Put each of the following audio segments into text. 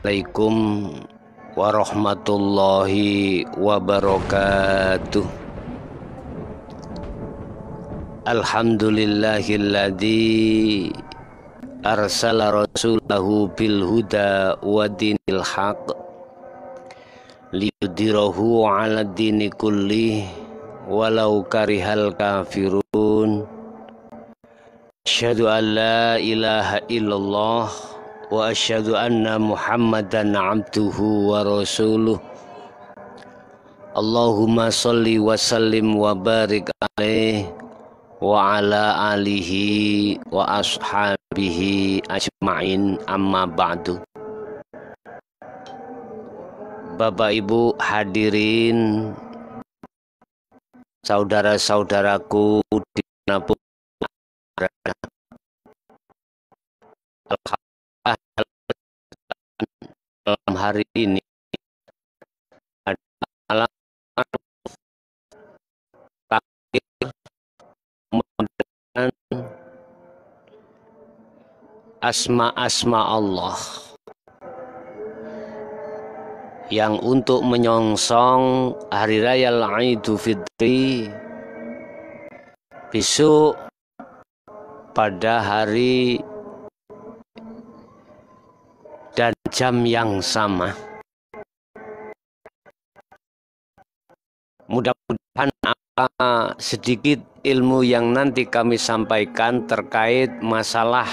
Assalamualaikum warahmatullahi wabarakatuh Alhamdulillahilladzi arsala rasulahu bil huda wa dinil haq liyudirahu ala dini kulli walau karihal kafirun Asyhadu an la ilaha illallah واشهد ان محمدا عبده ورسوله اللهم صل وسلم وبارك عليه وعلى اله واصحابه اجمعين اما بعد Bapak Ibu hadirin saudara-saudaraku di dimanapun Alhamdulillah hari ini adalah takdir memberikan asma-asma Allah yang untuk menyongsong hari raya Idul Fitri besok pada hari dan jam yang sama. Mudah-mudahan apa sedikit ilmu yang nanti kami sampaikan terkait masalah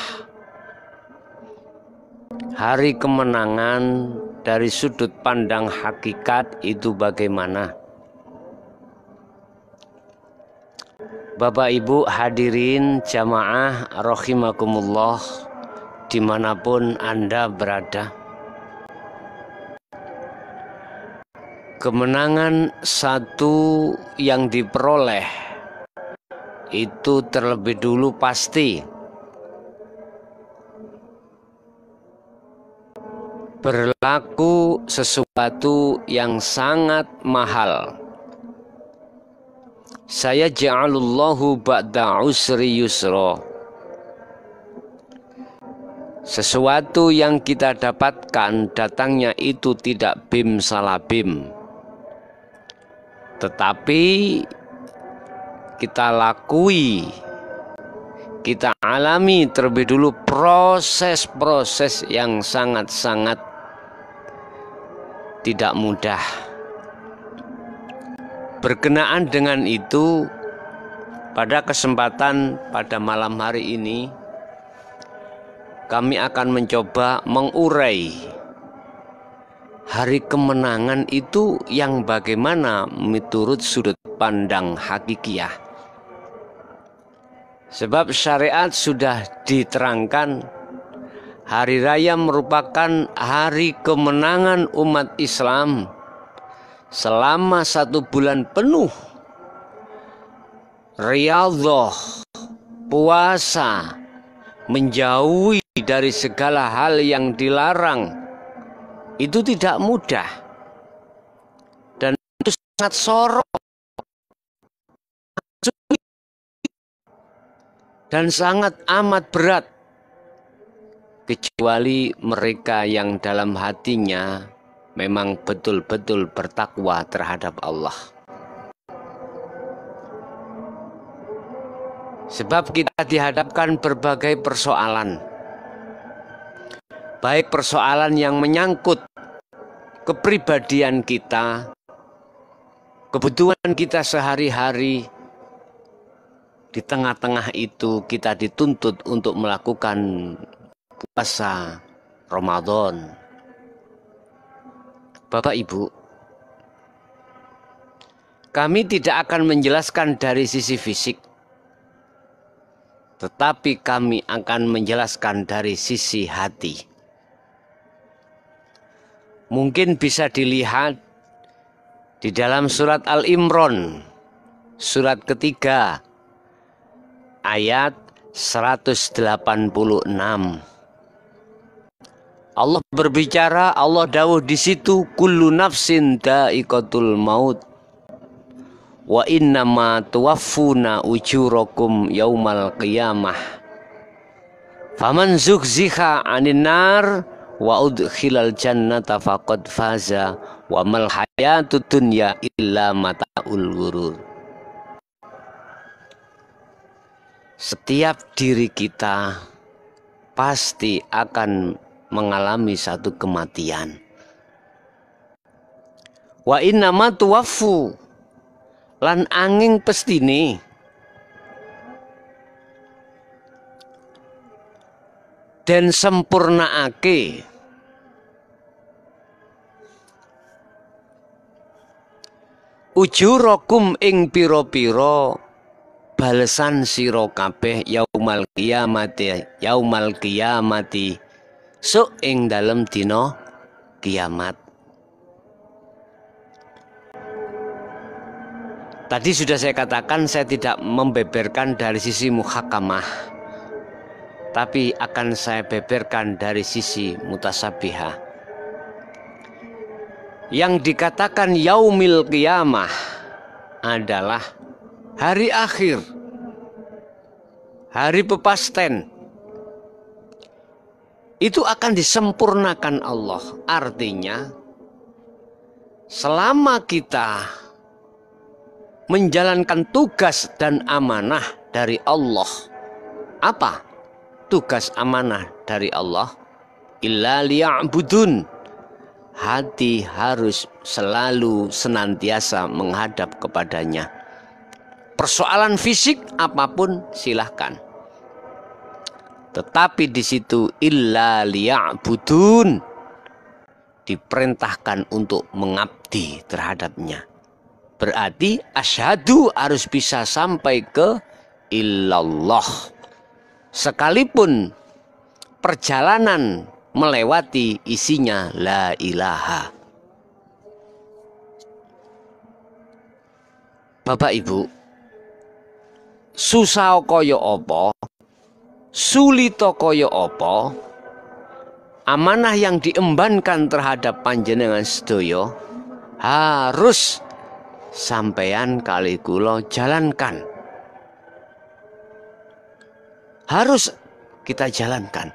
hari kemenangan dari sudut pandang hakikat itu bagaimana. Bapak Ibu hadirin jamaah rohimakumullah dimanapun Anda berada. Kemenangan satu yang diperoleh itu terlebih dulu pasti berlaku sesuatu yang sangat mahal. Saya ja'alullahu ba'da usri yusroh. Sesuatu yang kita dapatkan datangnya itu tidak bim salah bim, Tetapi kita lakui, kita alami terlebih dulu proses-proses yang sangat-sangat tidak mudah. Berkenaan dengan itu, pada kesempatan pada malam hari ini, kami akan mencoba mengurai hari kemenangan itu yang bagaimana menurut sudut pandang hakikiah. Sebab syariat sudah diterangkan hari raya merupakan hari kemenangan umat Islam selama satu bulan penuh. Riyadhah, puasa, menjauhi dari segala hal yang dilarang itu tidak mudah dan itu sangat sorok dan sangat amat berat kecuali mereka yang dalam hatinya memang betul-betul bertakwa terhadap Allah. Sebab kita dihadapkan berbagai persoalan baik persoalan yang menyangkut kepribadian kita, kebutuhan kita sehari-hari. Di tengah-tengah itu kita dituntut untuk melakukan puasa Ramadan. Bapak Ibu, kami tidak akan menjelaskan dari sisi fisik, tetapi kami akan menjelaskan dari sisi hati mungkin bisa dilihat di dalam surat Al-Imran surat ketiga ayat 186 Allah berbicara Allah dawuh di situ kullu nafsin da'iqatul maut wa innama tuwaffuna ujurakum yaumal qiyamah faman zugziha anin nar wa udkhilal jannata faqad faza wa mal hayatud dunya illa mataul ghurur Setiap diri kita pasti akan mengalami satu kematian. Wa inna matuwafu lan angin pestine den sempurnaake ujurakum ing pira-pira balesan sira kabeh yaumal kiamati yaumal kiamati so ing dalem dina kiamat Tadi sudah saya katakan saya tidak membeberkan dari sisi muhakamah tapi akan saya beberkan dari sisi mutasabihah. Yang dikatakan yaumil qiyamah adalah hari akhir, hari pepasten. Itu akan disempurnakan Allah. Artinya, selama kita menjalankan tugas dan amanah dari Allah, apa tugas amanah dari Allah illa liya'budun hati harus selalu senantiasa menghadap kepadanya persoalan fisik apapun silahkan tetapi di situ illa liya'budun diperintahkan untuk mengabdi terhadapnya berarti asyhadu harus bisa sampai ke illallah sekalipun perjalanan melewati isinya la ilaha. Bapak Ibu, susah koyo opo sulito koyo opo amanah yang diembankan terhadap panjenengan sedoyo harus sampean kali kulo jalankan harus kita jalankan.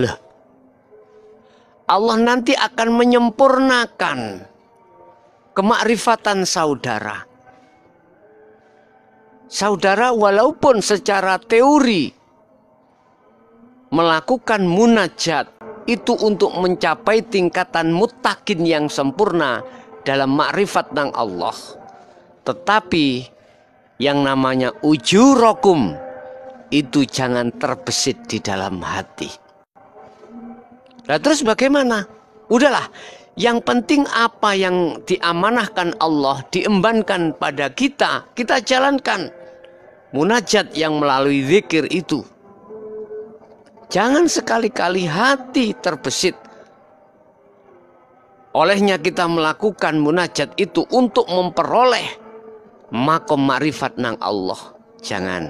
Loh, Allah nanti akan menyempurnakan kemakrifatan saudara. Saudara walaupun secara teori melakukan munajat itu untuk mencapai tingkatan mutakin yang sempurna dalam makrifat nang Allah. Tetapi yang namanya ujurokum itu jangan terbesit di dalam hati. Nah terus bagaimana? Udahlah, yang penting apa yang diamanahkan Allah diembankan pada kita, kita jalankan. Munajat yang melalui zikir itu. Jangan sekali-kali hati terbesit. Olehnya kita melakukan munajat itu untuk memperoleh makom makrifat nang Allah. Jangan.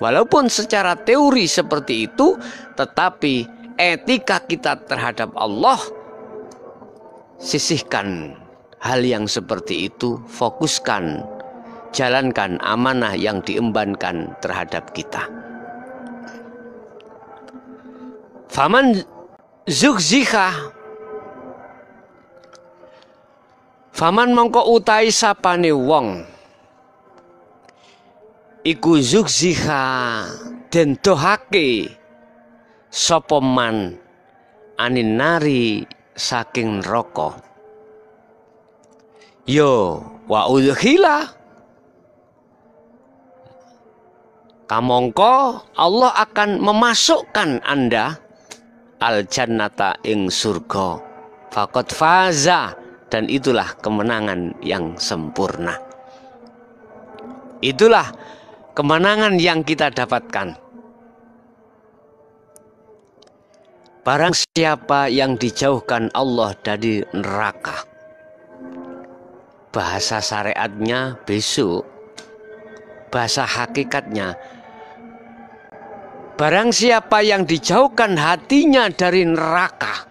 Walaupun secara teori seperti itu, tetapi etika kita terhadap Allah sisihkan hal yang seperti itu, fokuskan, jalankan amanah yang diembankan terhadap kita. Faman zukzikah Faman mongko utai sapane wong iku zugziha den dohake sapa man aninari saking neraka yo wa udkhila kamongko Allah akan memasukkan Anda al jannata ing surga fakot faza dan itulah kemenangan yang sempurna itulah kemenangan yang kita dapatkan. Barang siapa yang dijauhkan Allah dari neraka, bahasa syariatnya besok, bahasa hakikatnya. Barang siapa yang dijauhkan hatinya dari neraka,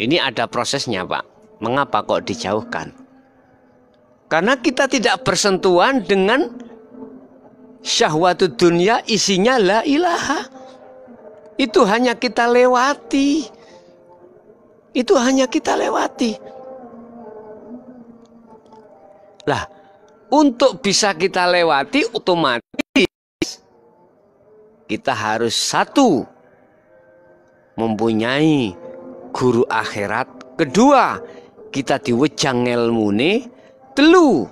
ini ada prosesnya, Pak. Mengapa kok dijauhkan? Karena kita tidak bersentuhan dengan syahwatu dunia isinya la ilaha. Itu hanya kita lewati. Itu hanya kita lewati. Lah, untuk bisa kita lewati otomatis kita harus satu mempunyai guru akhirat. Kedua, kita diwejang ilmune telu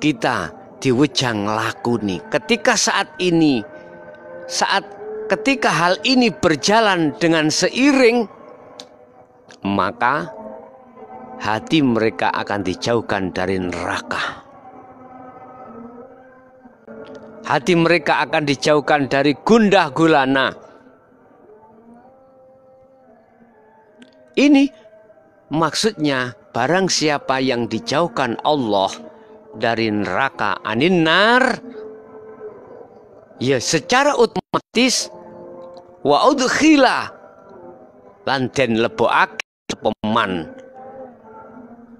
kita laku lakuni. Ketika saat ini saat ketika hal ini berjalan dengan seiring maka hati mereka akan dijauhkan dari neraka. Hati mereka akan dijauhkan dari gundah gulana. Ini maksudnya barang siapa yang dijauhkan Allah dari neraka aninar, ya secara otomatis wa udkhila lanten lebokake peman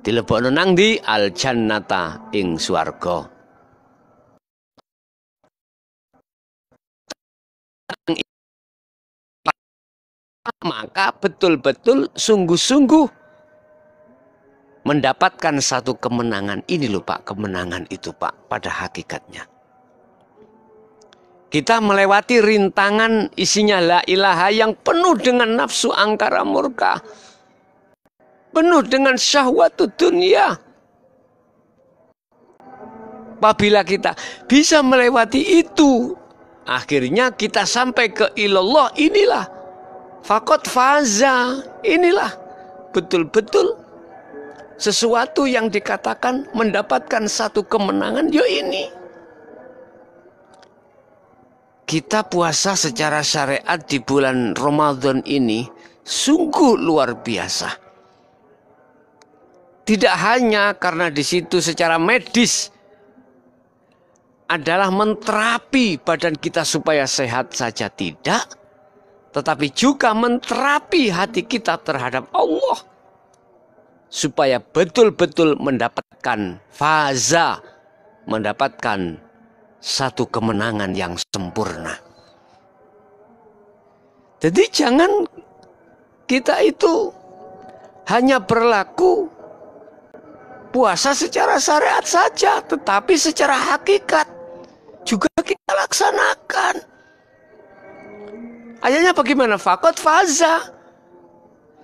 dilebokno nang di al jannata ing swarga maka betul-betul sungguh-sungguh mendapatkan satu kemenangan ini loh Pak, kemenangan itu Pak pada hakikatnya. Kita melewati rintangan isinya la ilaha yang penuh dengan nafsu angkara murka. Penuh dengan syahwat dunia. Apabila kita bisa melewati itu, akhirnya kita sampai ke ilallah inilah. Fakot faza inilah betul-betul sesuatu yang dikatakan mendapatkan satu kemenangan, yo ini. Kita puasa secara syariat di bulan Ramadan ini sungguh luar biasa. Tidak hanya karena di situ secara medis adalah menterapi badan kita supaya sehat saja tidak, tetapi juga menterapi hati kita terhadap Allah supaya betul-betul mendapatkan faza, mendapatkan satu kemenangan yang sempurna. Jadi jangan kita itu hanya berlaku puasa secara syariat saja, tetapi secara hakikat juga kita laksanakan. Ayahnya bagaimana? Fakot faza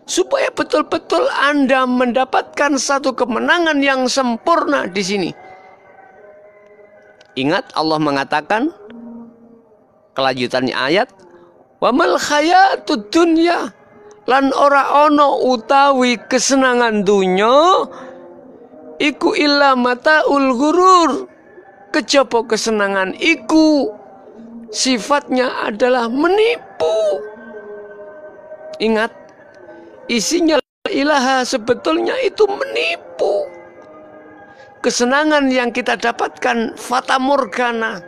supaya betul-betul Anda mendapatkan satu kemenangan yang sempurna di sini. Ingat Allah mengatakan kelanjutannya ayat mal khayatud dunya lan ora ono utawi kesenangan dunya iku illa mataul gurur kejaba kesenangan iku sifatnya adalah menipu ingat isinya ilaha sebetulnya itu menipu. Kesenangan yang kita dapatkan fata morgana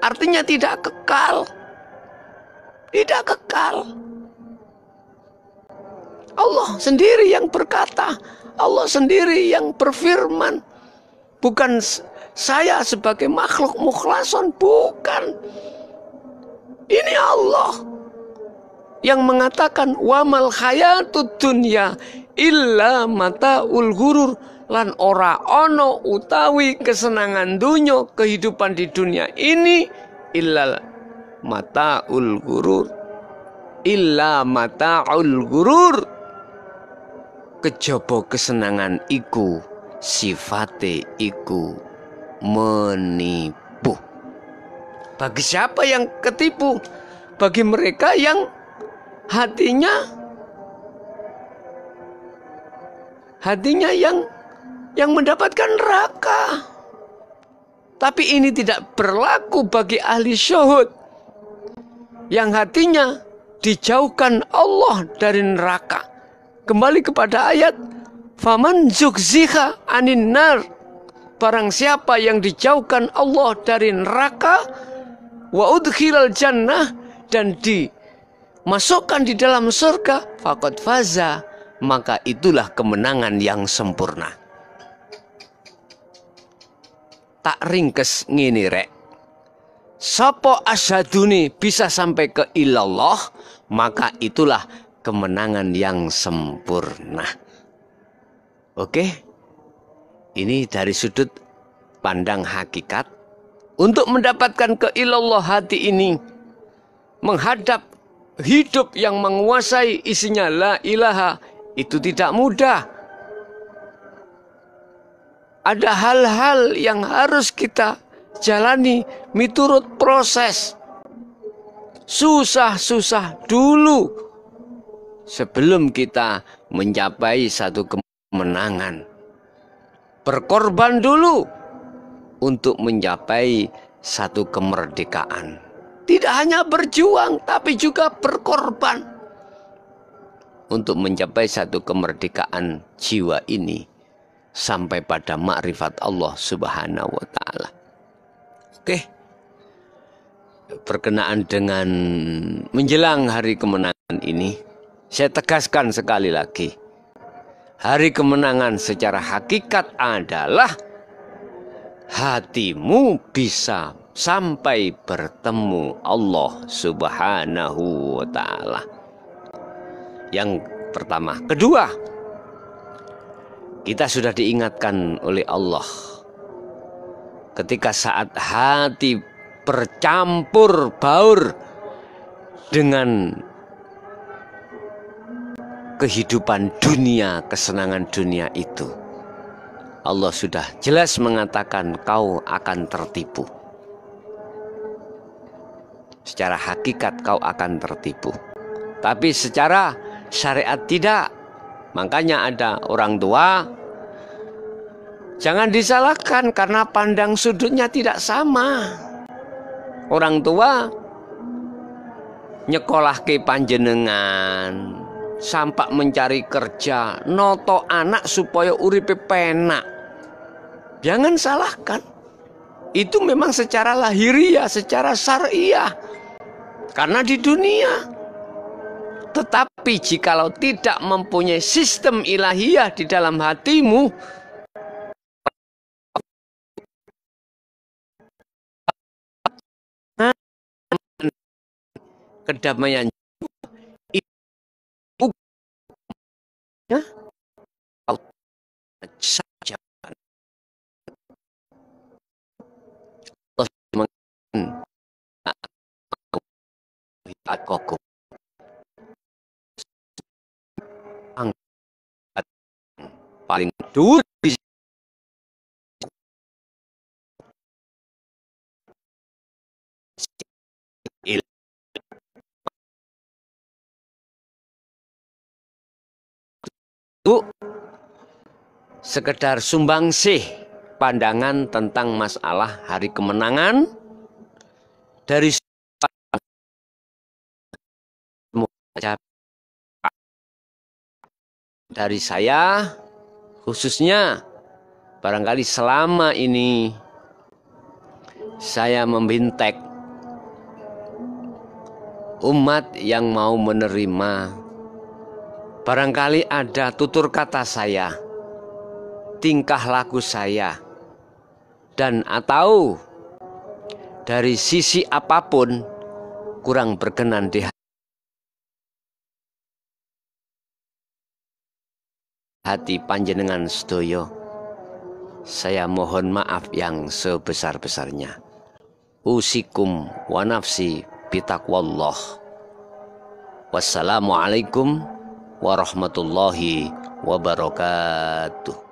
artinya tidak kekal. Tidak kekal. Allah sendiri yang berkata, Allah sendiri yang berfirman. Bukan saya sebagai makhluk mukhlason, bukan. Ini Allah yang mengatakan wamal hayatud dunya illa mataul gurur lan ora ono utawi kesenangan dunyo kehidupan di dunia ini illa mataul gurur illa mataul gurur kejobo kesenangan iku sifate iku menipu bagi siapa yang ketipu bagi mereka yang hatinya hatinya yang yang mendapatkan neraka. Tapi ini tidak berlaku bagi ahli syuhud yang hatinya dijauhkan Allah dari neraka. Kembali kepada ayat Faman zukziha anin nar Barang siapa yang dijauhkan Allah dari neraka Wa udkhilal jannah Dan di masukkan di dalam surga fakot faza maka itulah kemenangan yang sempurna tak ringkes ngini rek Sopo asyaduni bisa sampai ke ilallah Maka itulah kemenangan yang sempurna Oke Ini dari sudut pandang hakikat Untuk mendapatkan ke ilallah hati ini Menghadap hidup yang menguasai isinya la ilaha itu tidak mudah. Ada hal-hal yang harus kita jalani miturut proses. Susah-susah dulu sebelum kita mencapai satu kemenangan. Berkorban dulu untuk mencapai satu kemerdekaan tidak hanya berjuang tapi juga berkorban untuk mencapai satu kemerdekaan jiwa ini sampai pada makrifat Allah Subhanahu wa taala. Oke. Berkenaan dengan menjelang hari kemenangan ini, saya tegaskan sekali lagi. Hari kemenangan secara hakikat adalah hatimu bisa sampai bertemu Allah Subhanahu wa taala. Yang pertama, kedua, kita sudah diingatkan oleh Allah ketika saat hati bercampur baur dengan kehidupan dunia, kesenangan dunia itu. Allah sudah jelas mengatakan kau akan tertipu secara hakikat kau akan tertipu. Tapi secara syariat tidak. Makanya ada orang tua jangan disalahkan karena pandang sudutnya tidak sama. Orang tua nyekolah ke panjenengan sampak mencari kerja noto anak supaya uripe penak jangan salahkan itu memang secara lahiriah secara syariah karena di dunia. Tetapi jikalau tidak mempunyai sistem ilahiyah di dalam hatimu, kedamaian itu ya saja at kokoh. paling itu sekedar sumbangsih pandangan tentang masalah hari kemenangan dari dari saya khususnya barangkali selama ini saya membintek umat yang mau menerima barangkali ada tutur kata saya tingkah laku saya dan atau dari sisi apapun kurang berkenan di hati hati panjenengan sedoyo. Saya mohon maaf yang sebesar-besarnya. Usikum wa nafsi bitakwallah. Wassalamualaikum warahmatullahi wabarakatuh.